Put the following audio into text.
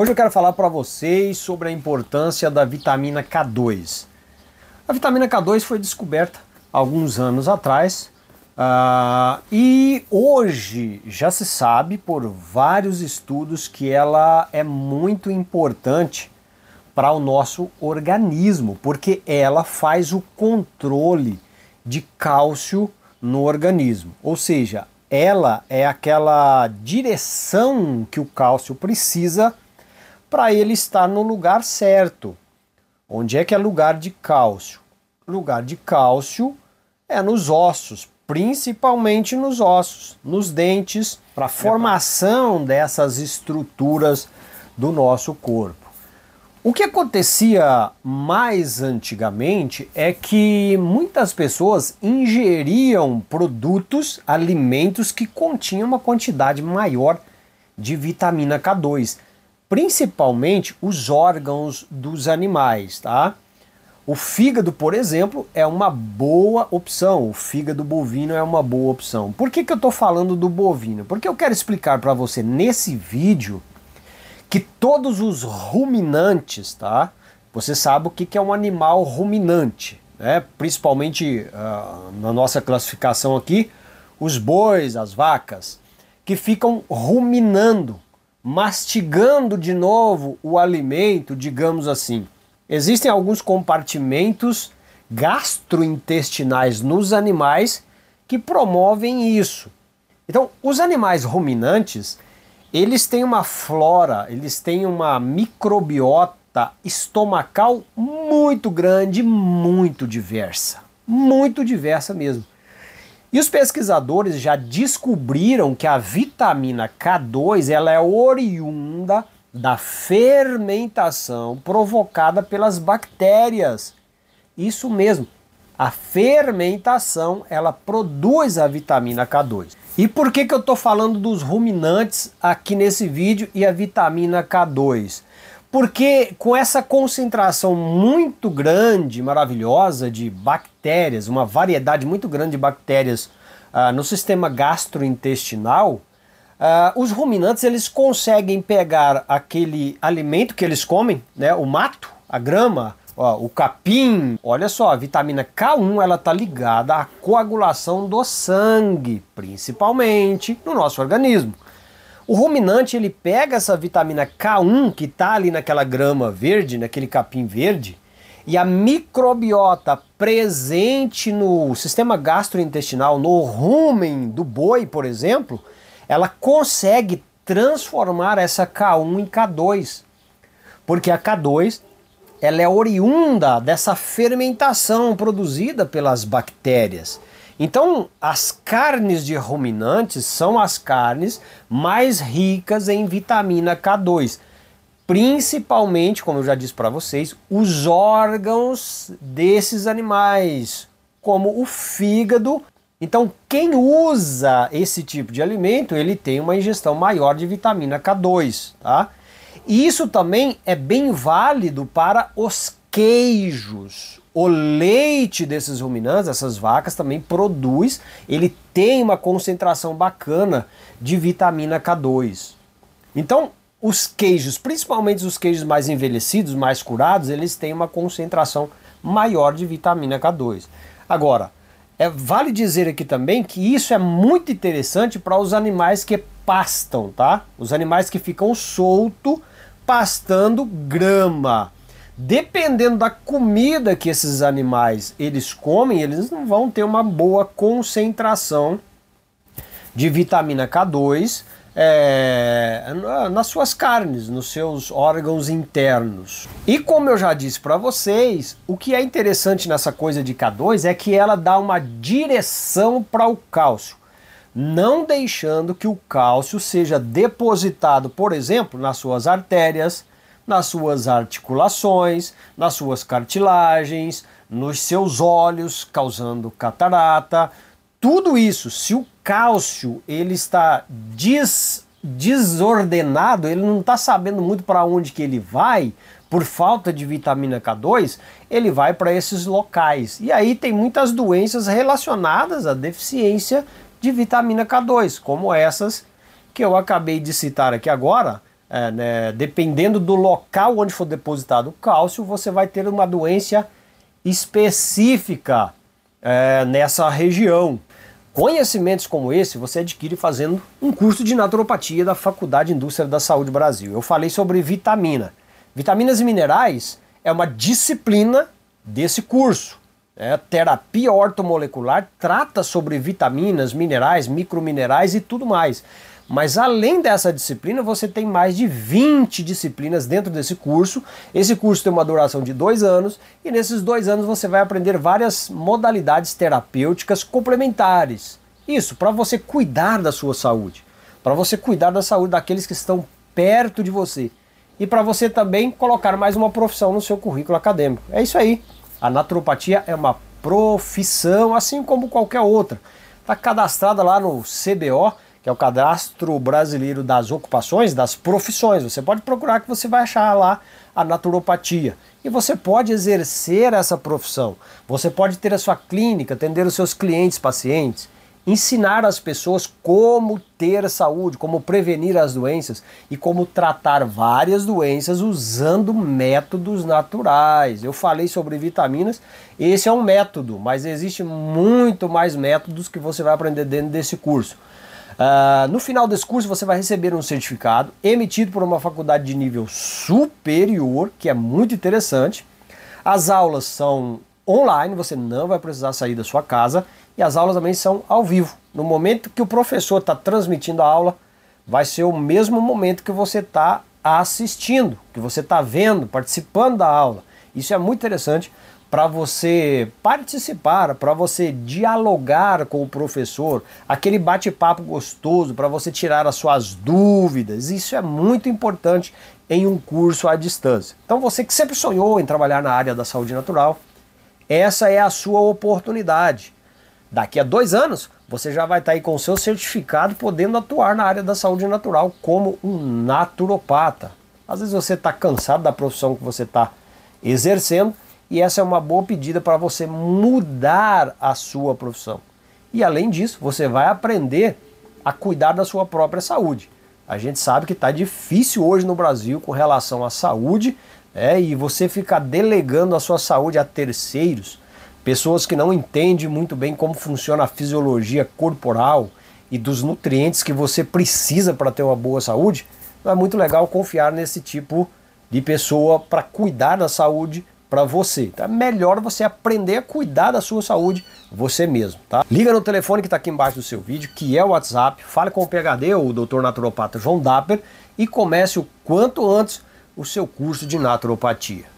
Hoje eu quero falar para vocês sobre a importância da vitamina K2. A vitamina K2 foi descoberta alguns anos atrás uh, e hoje já se sabe por vários estudos que ela é muito importante para o nosso organismo, porque ela faz o controle de cálcio no organismo. Ou seja, ela é aquela direção que o cálcio precisa para ele estar no lugar certo. Onde é que é lugar de cálcio? Lugar de cálcio é nos ossos, principalmente nos ossos, nos dentes, para a formação dessas estruturas do nosso corpo. O que acontecia mais antigamente é que muitas pessoas ingeriam produtos, alimentos que continham uma quantidade maior de vitamina K2 principalmente os órgãos dos animais, tá? O fígado, por exemplo, é uma boa opção. O fígado bovino é uma boa opção. Por que, que eu estou falando do bovino? Porque eu quero explicar para você nesse vídeo que todos os ruminantes, tá? Você sabe o que, que é um animal ruminante, né? Principalmente uh, na nossa classificação aqui, os bois, as vacas, que ficam ruminando mastigando de novo o alimento, digamos assim. Existem alguns compartimentos gastrointestinais nos animais que promovem isso. Então, os animais ruminantes, eles têm uma flora, eles têm uma microbiota estomacal muito grande, muito diversa, muito diversa mesmo. E os pesquisadores já descobriram que a vitamina K2 ela é oriunda da fermentação provocada pelas bactérias. Isso mesmo. A fermentação, ela produz a vitamina K2. E por que, que eu estou falando dos ruminantes aqui nesse vídeo e a vitamina K2? Porque com essa concentração muito grande, maravilhosa de bactérias, uma variedade muito grande de bactérias ah, no sistema gastrointestinal, ah, os ruminantes eles conseguem pegar aquele alimento que eles comem, né, o mato, a grama, ó, o capim. Olha só, a vitamina K1 ela está ligada à coagulação do sangue, principalmente no nosso organismo. O ruminante ele pega essa vitamina K1 que está ali naquela grama verde, naquele capim verde, e a microbiota presente no sistema gastrointestinal, no rumen do boi, por exemplo, ela consegue transformar essa K1 em K2. Porque a K2 ela é oriunda dessa fermentação produzida pelas bactérias. Então, as carnes de ruminantes são as carnes mais ricas em vitamina K2, principalmente, como eu já disse para vocês, os órgãos desses animais, como o fígado. Então, quem usa esse tipo de alimento, ele tem uma ingestão maior de vitamina K2, tá? E isso também é bem válido para os queijos. O leite desses ruminantes, essas vacas também produz, ele tem uma concentração bacana de vitamina K2. Então, os queijos, principalmente os queijos mais envelhecidos, mais curados, eles têm uma concentração maior de vitamina K2. Agora, é, vale dizer aqui também que isso é muito interessante para os animais que pastam, tá? Os animais que ficam solto pastando grama dependendo da comida que esses animais eles comem, eles não vão ter uma boa concentração de vitamina K2 é, eh, nas suas carnes, nos seus órgãos internos. E como eu já disse para vocês, o que é interessante nessa coisa de K2 é que ela dá uma direção para o cálcio, não deixando que o cálcio seja depositado, por exemplo, nas suas artérias, nas suas articulações, nas suas cartilagens, nos seus olhos, causando catarata. Tudo isso, se o cálcio ele está des, desordenado, ele não está sabendo muito para onde que ele vai, por falta de vitamina K2, ele vai para esses locais. E aí tem muitas doenças relacionadas à deficiência de vitamina K2, como essas que eu acabei de citar aqui agora, é, né, dependendo do local onde for depositado o cálcio, você vai ter uma doença específica é, nessa região. Conhecimentos como esse você adquire fazendo um curso de naturopatia da Faculdade de Indústria da Saúde Brasil. Eu falei sobre vitamina. Vitaminas e minerais é uma disciplina desse curso. É, terapia ortomolecular trata sobre vitaminas, minerais, microminerais e tudo mais. Mas além dessa disciplina, você tem mais de 20 disciplinas dentro desse curso. Esse curso tem uma duração de dois anos e nesses dois anos você vai aprender várias modalidades terapêuticas complementares. Isso para você cuidar da sua saúde, para você cuidar da saúde daqueles que estão perto de você e para você também colocar mais uma profissão no seu currículo acadêmico. É isso aí. A naturopatia é uma profissão, assim como qualquer outra. Está cadastrada lá no CBO que é o Cadastro Brasileiro das Ocupações, das Profissões. Você pode procurar que você vai achar lá a naturopatia. E você pode exercer essa profissão. Você pode ter a sua clínica, atender os seus clientes, pacientes, ensinar as pessoas como ter saúde, como prevenir as doenças e como tratar várias doenças usando métodos naturais. Eu falei sobre vitaminas, esse é um método, mas existe muito mais métodos que você vai aprender dentro desse curso. Uh, no final desse curso, você vai receber um certificado emitido por uma faculdade de nível superior, que é muito interessante. As aulas são online, você não vai precisar sair da sua casa e as aulas também são ao vivo. No momento que o professor está transmitindo a aula, vai ser o mesmo momento que você está assistindo, que você está vendo, participando da aula. Isso é muito interessante para você participar, para você dialogar com o professor, aquele bate-papo gostoso para você tirar as suas dúvidas. Isso é muito importante em um curso à distância. Então você que sempre sonhou em trabalhar na área da saúde natural, essa é a sua oportunidade. Daqui a dois anos você já vai estar tá aí com o seu certificado podendo atuar na área da saúde natural como um naturopata. Às vezes você está cansado da profissão que você está exercendo e essa é uma boa pedida para você mudar a sua profissão. E além disso, você vai aprender a cuidar da sua própria saúde. A gente sabe que está difícil hoje no Brasil com relação à saúde, né? e você ficar delegando a sua saúde a terceiros, pessoas que não entendem muito bem como funciona a fisiologia corporal e dos nutrientes que você precisa para ter uma boa saúde, não é muito legal confiar nesse tipo de pessoa para cuidar da saúde para você. Tá? Melhor você aprender a cuidar da sua saúde você mesmo, tá? Liga no telefone que está aqui embaixo do seu vídeo, que é o WhatsApp, fale com o PHD ou o Dr. Naturopata João Dapper e comece o quanto antes o seu curso de naturopatia.